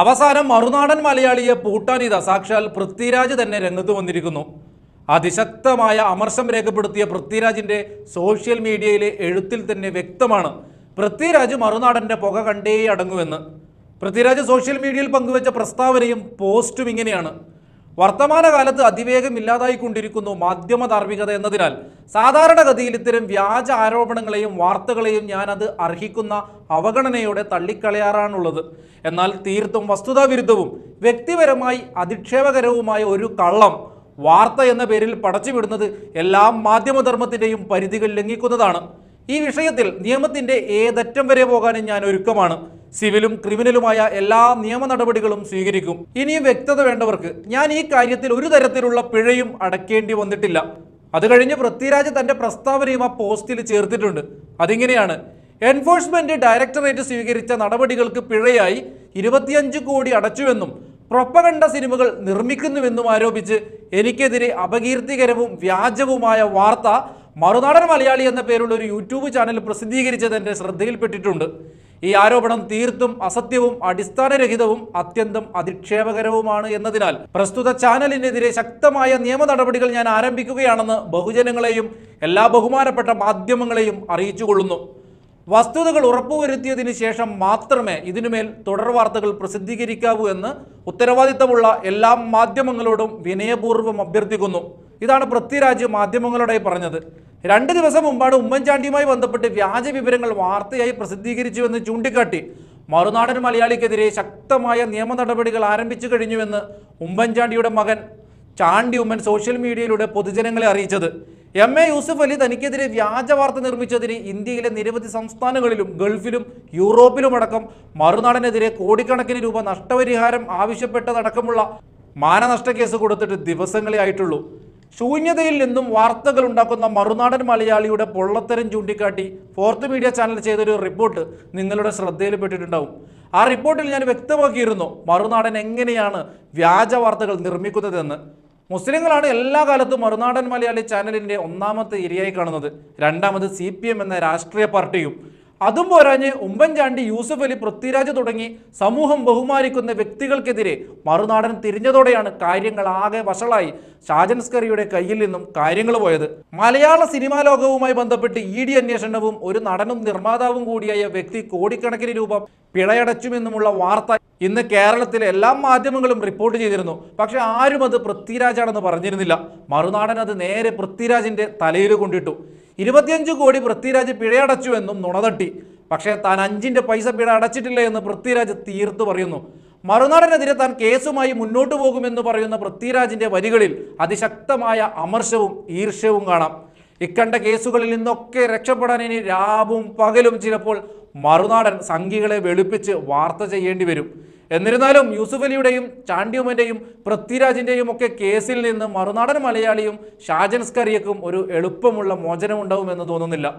അവസാനം മറുനാടൻ മലയാളിയെ പൂട്ടാനിത സാക്ഷാൽ പൃഥ്വിരാജ് തന്നെ രംഗത്ത് വന്നിരിക്കുന്നു അതിശക്തമായ അമർഷം രേഖപ്പെടുത്തിയ പൃഥ്വിരാജിൻ്റെ സോഷ്യൽ മീഡിയയിലെ എഴുത്തിൽ തന്നെ വ്യക്തമാണ് പൃഥ്വിരാജ് മറുനാടൻ്റെ പുക കണ്ടേ അടങ്ങുമെന്ന് പൃഥ്വിരാജ് സോഷ്യൽ മീഡിയയിൽ പങ്കുവച്ച പ്രസ്താവനയും പോസ്റ്റും ഇങ്ങനെയാണ് വർത്തമാനകാലത്ത് അതിവേഗം ഇല്ലാതായിക്കൊണ്ടിരിക്കുന്നു മാധ്യമ ധാർമ്മികത എന്നതിനാൽ സാധാരണഗതിയിൽ ഇത്തരം വ്യാജ ആരോപണങ്ങളെയും വാർത്തകളെയും ഞാൻ അത് അർഹിക്കുന്ന അവഗണനയോടെ തള്ളിക്കളയാറാണുള്ളത് എന്നാൽ തീർത്തും വസ്തുതാവിരുദ്ധവും വ്യക്തിപരമായി അധിക്ഷേപകരവുമായ ഒരു കള്ളം വാർത്ത എന്ന പേരിൽ പടച്ചുവിടുന്നത് എല്ലാം മാധ്യമധർമ്മത്തിൻ്റെയും പരിധികൾ ലംഘിക്കുന്നതാണ് ഈ വിഷയത്തിൽ നിയമത്തിൻ്റെ ഏതറ്റം വരെ പോകാനും ഞാൻ ഒരുക്കമാണ് സിവിലും ക്രിമിനലുമായ എല്ലാ നിയമ നടപടികളും സ്വീകരിക്കും ഇനിയും വ്യക്തത വേണ്ടവർക്ക് ഞാൻ ഈ കാര്യത്തിൽ ഒരു തരത്തിലുള്ള പിഴയും അടക്കേണ്ടി വന്നിട്ടില്ല അത് കഴിഞ്ഞ് പൃഥ്വിരാജ് തന്റെ പ്രസ്താവനയും ആ പോസ്റ്റിൽ ചേർത്തിട്ടുണ്ട് അതിങ്ങനെയാണ് എൻഫോഴ്സ്മെന്റ് ഡയറക്ടറേറ്റ് സ്വീകരിച്ച നടപടികൾക്ക് പിഴയായി ഇരുപത്തിയഞ്ച് കോടി അടച്ചുവെന്നും പ്രൊപ്പകണ്ട സിനിമകൾ നിർമ്മിക്കുന്നുവെന്നും ആരോപിച്ച് എനിക്കെതിരെ അപകീർത്തികരവും വ്യാജവുമായ വാർത്ത മറുനാടൻ മലയാളി എന്ന പേരുള്ള ഒരു യൂട്യൂബ് ചാനൽ പ്രസിദ്ധീകരിച്ചത് എൻ്റെ ശ്രദ്ധയിൽപ്പെട്ടിട്ടുണ്ട് ഈ ആരോപണം തീർത്തും അസത്യവും അടിസ്ഥാനരഹിതവും അത്യന്തം അധിക്ഷേപകരവുമാണ് എന്നതിനാൽ പ്രസ്തുത ചാനലിനെതിരെ ശക്തമായ നിയമ നടപടികൾ ഞാൻ ആരംഭിക്കുകയാണെന്ന് ബഹുജനങ്ങളെയും എല്ലാ ബഹുമാനപ്പെട്ട മാധ്യമങ്ങളെയും അറിയിച്ചുകൊള്ളുന്നു വസ്തുതകൾ ഉറപ്പുവരുത്തിയതിനു ശേഷം മാത്രമേ ഇതിനുമേൽ തുടർ വാർത്തകൾ പ്രസിദ്ധീകരിക്കാവൂ എന്ന് ഉത്തരവാദിത്തമുള്ള എല്ലാ മാധ്യമങ്ങളോടും വിനയപൂർവ്വം അഭ്യർത്ഥിക്കുന്നു ഇതാണ് പൃഥ്വിരാജ് മാധ്യമങ്ങളോടായി പറഞ്ഞത് രണ്ട് ദിവസം മുമ്പാണ് ഉമ്മൻചാണ്ടിയുമായി ബന്ധപ്പെട്ട് വ്യാജ വിവരങ്ങൾ വാർത്തയായി പ്രസിദ്ധീകരിച്ചുവെന്ന് ചൂണ്ടിക്കാട്ടി മറുനാടൻ മലയാളിക്കെതിരെ ശക്തമായ നിയമ നടപടികൾ ആരംഭിച്ചു കഴിഞ്ഞുവെന്ന് ഉമ്മൻചാണ്ടിയുടെ മകൻ ചാണ്ടി ഉമ്മൻ സോഷ്യൽ മീഡിയയിലൂടെ പൊതുജനങ്ങളെ അറിയിച്ചത് എം എ യൂസുഫ് അലി തനിക്കെതിരെ വ്യാജ വാർത്ത നിർമ്മിച്ചതിന് ഇന്ത്യയിലെ നിരവധി സംസ്ഥാനങ്ങളിലും ഗൾഫിലും യൂറോപ്പിലുമടക്കം മറുനാടനെതിരെ കോടിക്കണക്കിന് രൂപ നഷ്ടപരിഹാരം ആവശ്യപ്പെട്ടതടക്കമുള്ള മാനനഷ്ട കേസ് കൊടുത്തിട്ട് ദിവസങ്ങളെ ആയിട്ടുള്ളൂ ശൂന്യതയിൽ നിന്നും വാർത്തകൾ ഉണ്ടാക്കുന്ന മറുനാടൻ മലയാളിയുടെ പൊള്ളത്തരം ചൂണ്ടിക്കാട്ടി ഫോർത്ത് മീഡിയ ചാനൽ ചെയ്തൊരു റിപ്പോർട്ട് നിങ്ങളുടെ ശ്രദ്ധയിൽപ്പെട്ടിട്ടുണ്ടാവും ആ റിപ്പോർട്ടിൽ ഞാൻ വ്യക്തമാക്കിയിരുന്നു മറുനാടൻ എങ്ങനെയാണ് വ്യാജ വാർത്തകൾ നിർമ്മിക്കുന്നതെന്ന് മുസ്ലിങ്ങളാണ് എല്ലാ കാലത്തും മറുനാടൻ മലയാളി ചാനലിൻ്റെ ഒന്നാമത്തെ ഇരയായി കാണുന്നത് രണ്ടാമത് സി എന്ന രാഷ്ട്രീയ പാർട്ടിയും അതും പോരാഞ്ഞ് ഉമ്മൻചാണ്ടി യൂസഫ് അലി പൃഥ്വിരാജ് തുടങ്ങി സമൂഹം ബഹുമാനിക്കുന്ന വ്യക്തികൾക്കെതിരെ മറുനാടൻ തിരിഞ്ഞതോടെയാണ് കാര്യങ്ങൾ ആകെ വഷളായി ഷാജൻസ്കറിയുടെ കയ്യിൽ നിന്നും കാര്യങ്ങൾ പോയത് മലയാള സിനിമാ ലോകവുമായി ബന്ധപ്പെട്ട് ഇ ഡി അന്വേഷണവും ഒരു നടനും നിർമ്മാതാവും കൂടിയായ വ്യക്തി കോടിക്കണക്കിന് രൂപ പിഴയടച്ചുമെന്നുമുള്ള വാർത്ത ഇന്ന് കേരളത്തിലെ എല്ലാ മാധ്യമങ്ങളും റിപ്പോർട്ട് ചെയ്തിരുന്നു പക്ഷെ ആരും അത് പൃഥ്വിരാജാണെന്ന് പറഞ്ഞിരുന്നില്ല മറുനാടൻ അത് നേരെ പൃഥ്വിരാജിന്റെ തലയിൽ കൊണ്ടിട്ടു ഇരുപത്തിയഞ്ച് കോടി പൃഥ്വിരാജ് പിഴയടച്ചുവെന്നും നുണതട്ടി പക്ഷേ താൻ അഞ്ചിൻ്റെ പൈസ പിഴ അടച്ചിട്ടില്ല എന്ന് പൃഥ്വിരാജ് തീർത്തു പറയുന്നു മറുനാടനെതിരെ താൻ കേസുമായി മുന്നോട്ടു പോകുമെന്ന് പറയുന്ന പൃഥ്വിരാജിൻ്റെ വരികളിൽ അതിശക്തമായ അമർഷവും ഈർഷ്യവും കാണാം ഇക്കണ്ട കേസുകളിൽ നിന്നൊക്കെ രക്ഷപ്പെടാൻ ഇനി രാവും പകലും ചിലപ്പോൾ മറുനാടൻ സംഘികളെ വെളുപ്പിച്ച് വാർത്ത ചെയ്യേണ്ടി വരും എന്നിരുന്നാലും യൂസുഫ് അലിയുടെയും ചാണ്ടിയുമ്മൻ്റെയും പൃഥ്വിരാജിൻ്റെയും ഒക്കെ കേസിൽ നിന്ന് മറുനാടൻ മലയാളിയും ഷാജൻസ്കറിയക്കും ഒരു എളുപ്പമുള്ള മോചനമുണ്ടാവുമെന്ന് തോന്നുന്നില്ല